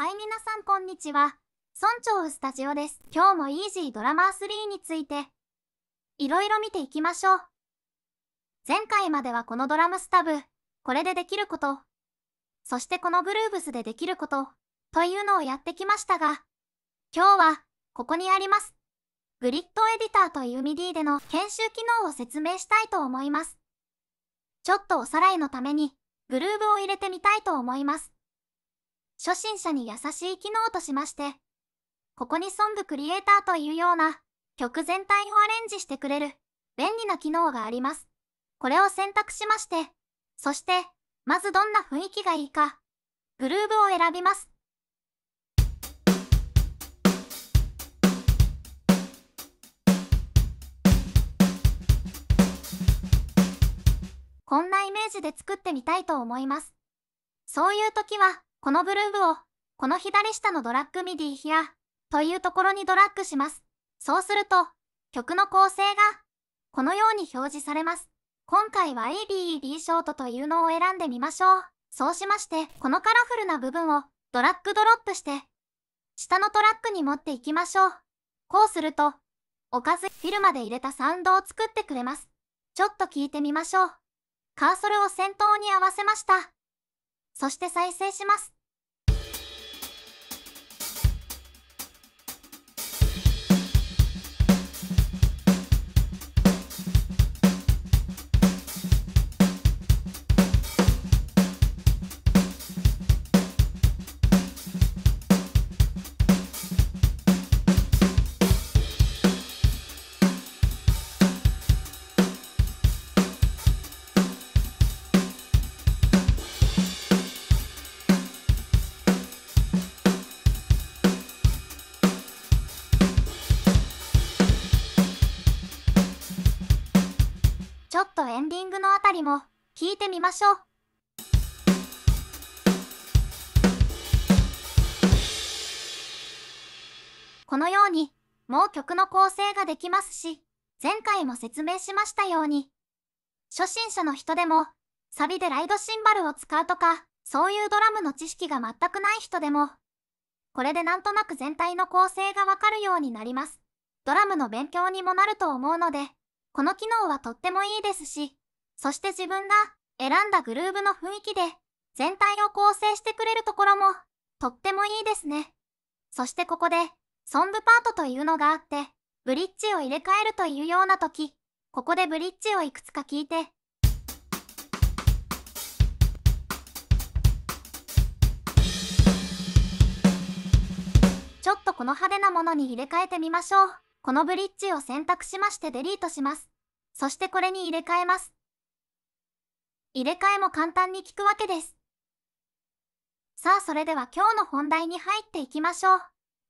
はい、皆さんこんにちは。村長スタジオです。今日もイージードラマー3について、いろいろ見ていきましょう。前回まではこのドラムスタブ、これでできること、そしてこのグルーブスでできること、というのをやってきましたが、今日は、ここにあります。グリッドエディターという MIDI での研修機能を説明したいと思います。ちょっとおさらいのために、グルーブを入れてみたいと思います。初心者に優しい機能としまして、ここにソングクリエイターというような曲全体をアレンジしてくれる便利な機能があります。これを選択しまして、そして、まずどんな雰囲気がいいか、グルーブを選びます。こんなイメージで作ってみたいと思います。そういう時は、このブルーを、この左下のドラッグミディヒア、というところにドラッグします。そうすると、曲の構成が、このように表示されます。今回は ABED ショートというのを選んでみましょう。そうしまして、このカラフルな部分をドラッグドロップして、下のトラックに持っていきましょう。こうすると、おかずフィルまで入れたサウンドを作ってくれます。ちょっと聞いてみましょう。カーソルを先頭に合わせました。そして再生します。ちょっとエンディングのあたりも聞いてみましょう。このように、もう曲の構成ができますし、前回も説明しましたように、初心者の人でも、サビでライドシンバルを使うとか、そういうドラムの知識が全くない人でも、これでなんとなく全体の構成がわかるようになります。ドラムの勉強にもなると思うので、この機能はとってもいいですし、そして自分が選んだグルーブの雰囲気で全体を構成してくれるところもとってもいいですね。そしてここでソングパートというのがあって、ブリッジを入れ替えるというような時、ここでブリッジをいくつか聞いて、ちょっとこの派手なものに入れ替えてみましょう。このブリッジを選択しましてデリートします。そしてこれに入れ替えます。入れ替えも簡単に効くわけです。さあそれでは今日の本題に入っていきましょう。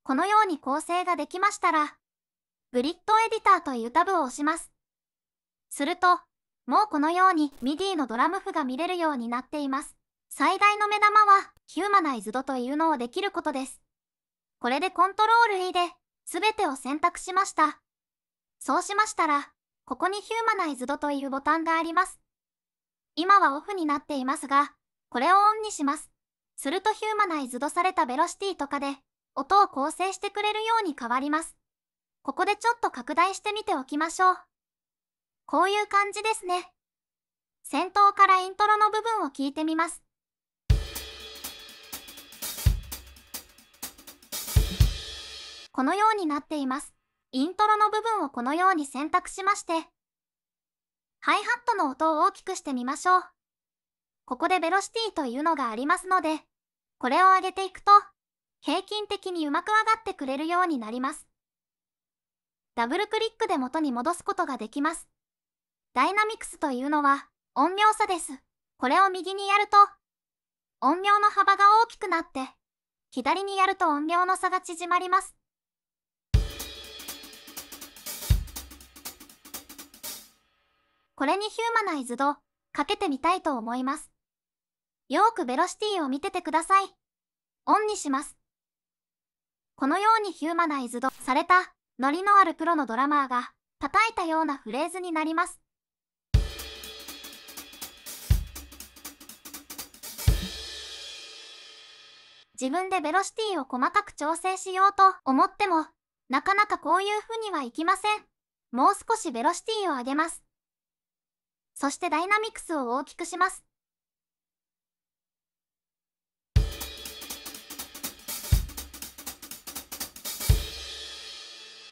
このように構成ができましたら、ブリッドエディターというタブを押します。すると、もうこのように MIDI のドラム譜が見れるようになっています。最大の目玉は、ヒューマナイズドというのをできることです。これでコントロール E で、すべてを選択しました。そうしましたら、ここにヒューマナイズドというボタンがあります。今はオフになっていますが、これをオンにします。するとヒューマナイズドされたベロシティとかで、音を構成してくれるように変わります。ここでちょっと拡大してみておきましょう。こういう感じですね。先頭からイントロの部分を聞いてみます。このようになっています。イントロの部分をこのように選択しまして、ハイハットの音を大きくしてみましょう。ここでベロシティというのがありますので、これを上げていくと、平均的にうまく上がってくれるようになります。ダブルクリックで元に戻すことができます。ダイナミクスというのは音量差です。これを右にやると、音量の幅が大きくなって、左にやると音量の差が縮まります。これにヒューマナイズド、かけてみたいと思います。よーくベロシティを見ててください。オンにします。このようにヒューマナイズドされた、ノリのあるプロのドラマーが、叩いたようなフレーズになります。自分でベロシティを細かく調整しようと思っても、なかなかこういうふうにはいきません。もう少しベロシティを上げます。そしてダイナミクスを大きくします。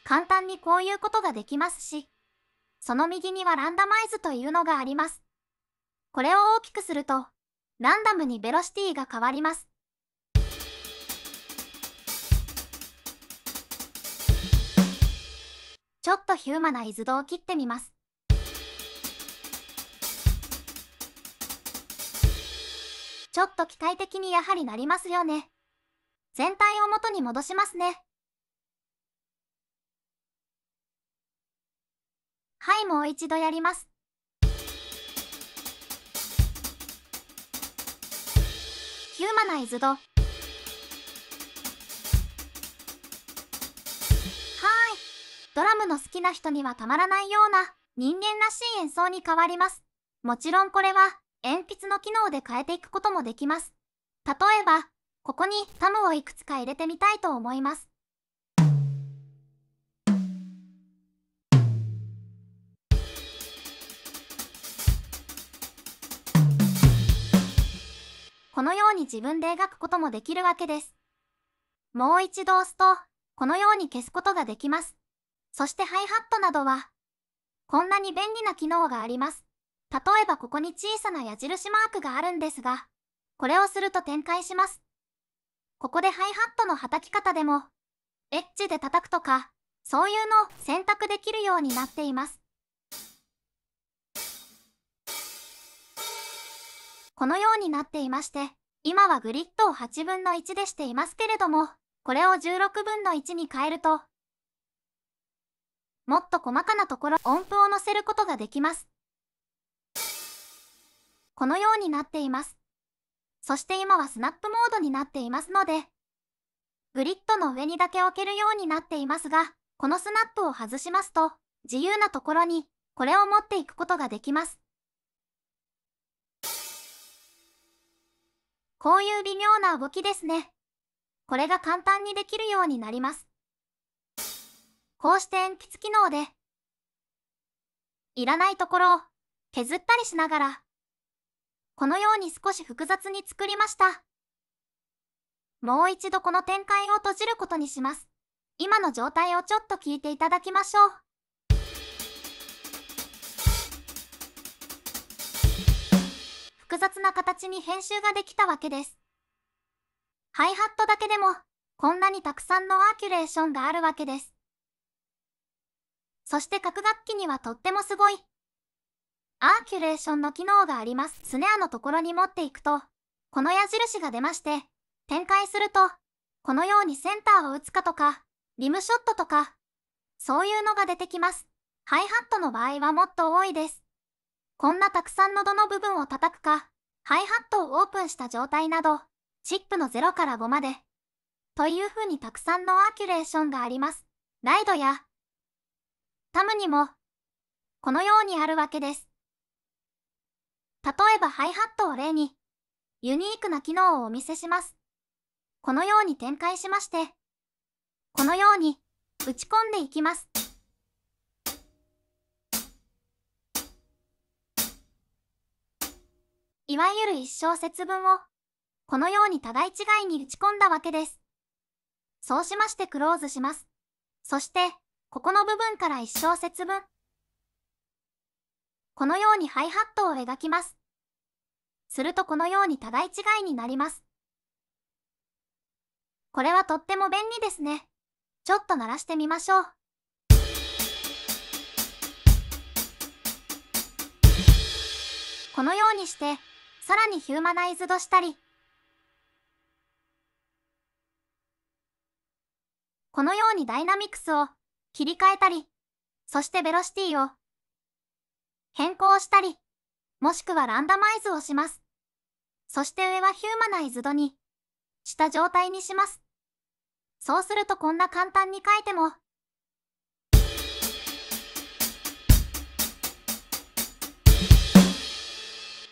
簡単にこういうことができますし、その右にはランダマイズというのがあります。これを大きくすると、ランダムにベロシティが変わります。ちょっとヒューマナイズドを切ってみます。ちょっと期待的にやはりなりますよね。全体を元に戻しますね。はい、もう一度やります。ヒューマナイズド。はい。ドラムの好きな人にはたまらないような人間らしい演奏に変わります。もちろんこれは鉛筆の機能で変えていくこともできます。例えば、ここにタムをいくつか入れてみたいと思います。このように自分で描くこともできるわけです。もう一度押すと、このように消すことができます。そしてハイハットなどは、こんなに便利な機能があります。例えばここに小さな矢印マークがあるんですが、これをすると展開します。ここでハイハットの叩き方でも、エッジで叩くとか、そういうのを選択できるようになっています。このようになっていまして、今はグリッドを8分の1でしていますけれども、これを16分の1に変えると、もっと細かなところ音符を乗せることができます。このようになっています。そして今はスナップモードになっていますので、グリッドの上にだけ置けるようになっていますが、このスナップを外しますと、自由なところにこれを持っていくことができます。こういう微妙な動きですね。これが簡単にできるようになります。こうして鉛筆機能で、いらないところを削ったりしながらこのように少し複雑に作りました。もう一度この展開を閉じることにします。今の状態をちょっと聞いていただきましょう。複雑な形に編集ができたわけです。ハイハットだけでも、こんなにたくさんのアーキュレーションがあるわけです。そして角楽器にはとってもすごいアーキュレーションの機能があります。スネアのところに持っていくと、この矢印が出まして、展開すると、このようにセンターを打つかとか、リムショットとか、そういうのが出てきます。ハイハットの場合はもっと多いです。こんなたくさんのどの部分を叩くか、ハイハットをオープンした状態など、チップの0から5まで、という風にたくさんのアキュレーションがあります。ライドや、タムにも、このようにあるわけです。例えばハイハットを例に、ユニークな機能をお見せします。このように展開しまして、このように打ち込んでいきます。いわゆる一小節分を、このように互い違いに打ち込んだわけです。そうしましてクローズします。そして、ここの部分から一小節分。このようにハイハットを描きます。するとこのように互い違いになります。これはとっても便利ですね。ちょっと鳴らしてみましょう。このようにして、さらにヒューマナイズドしたり、このようにダイナミクスを切り替えたり、そしてベロシティを変更したり、もしくはランダマイズをします。そして上はヒューマナイズドにした状態にします。そうするとこんな簡単に書いても、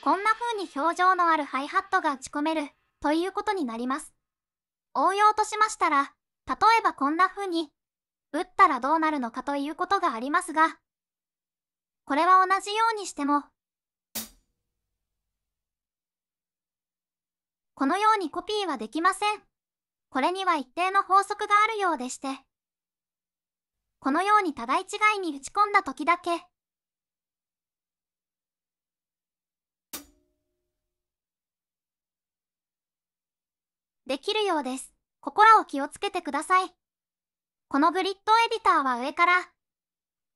こんな風に表情のあるハイハットが打ち込めるということになります。応用としましたら、例えばこんな風に、打ったらどうなるのかということがありますが、これは同じようにしても、このようにコピーはできません。これには一定の法則があるようでして。このように互い違いに打ち込んだ時だけ、できるようです。ここらを気をつけてください。このグリッドエディターは上から、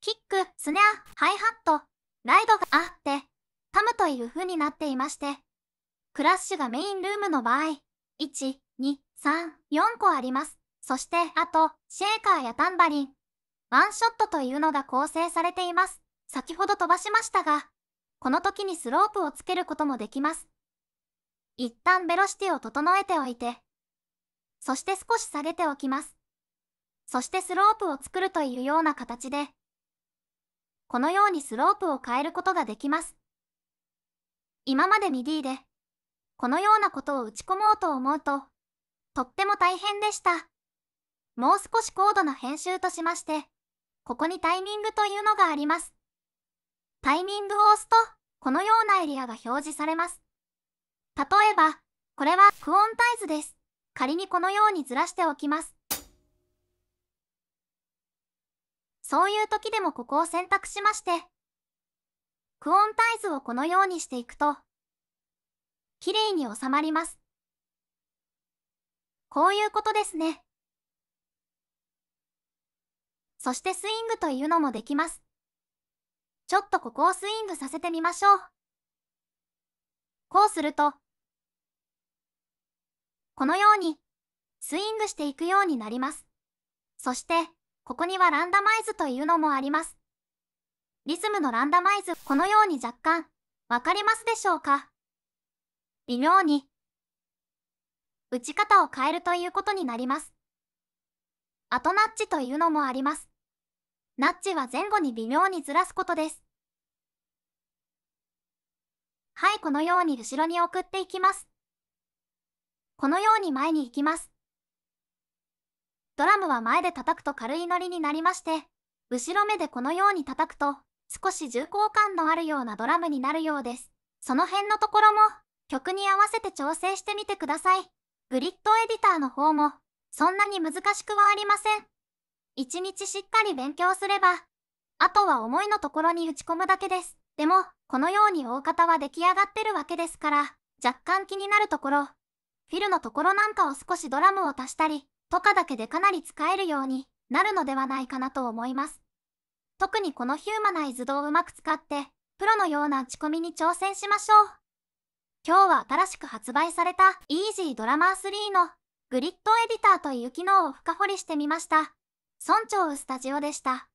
キック、スネア、ハイハット、ライドがあって、タムという風になっていまして、クラッシュがメインルームの場合、1、2、3、4個あります。そして、あと、シェーカーやタンバリン、ワンショットというのが構成されています。先ほど飛ばしましたが、この時にスロープをつけることもできます。一旦ベロシティを整えておいて、そして少し下げておきます。そしてスロープを作るというような形で、このようにスロープを変えることができます。今までミディで、このようなことを打ち込もうと思うと、とっても大変でした。もう少し高度な編集としまして、ここにタイミングというのがあります。タイミングを押すと、このようなエリアが表示されます。例えば、これはクオンタイズです。仮にこのようにずらしておきます。そういう時でもここを選択しまして、クオンタイズをこのようにしていくと、きれいに収まります。こういうことですね。そしてスイングというのもできます。ちょっとここをスイングさせてみましょう。こうすると、このようにスイングしていくようになります。そして、ここにはランダマイズというのもあります。リズムのランダマイズ、このように若干、わかりますでしょうか微妙に打ち方を変えるということになります。あとナッチというのもあります。ナッチは前後に微妙にずらすことです。はい、このように後ろに送っていきます。このように前に行きます。ドラムは前で叩くと軽いノリになりまして、後ろ目でこのように叩くと、少し重厚感のあるようなドラムになるようです。その辺のところも、曲に合わせて調整してみてください。グリッドエディターの方も、そんなに難しくはありません。一日しっかり勉強すれば、あとは思いのところに打ち込むだけです。でも、このように大方は出来上がってるわけですから、若干気になるところ、フィルのところなんかを少しドラムを足したり、とかだけでかなり使えるようになるのではないかなと思います。特にこのヒューマナイズドをうまく使って、プロのような打ち込みに挑戦しましょう。今日は新しく発売された Easy ドラマー3のグリッドエディターという機能を深掘りしてみました。村長スタジオでした。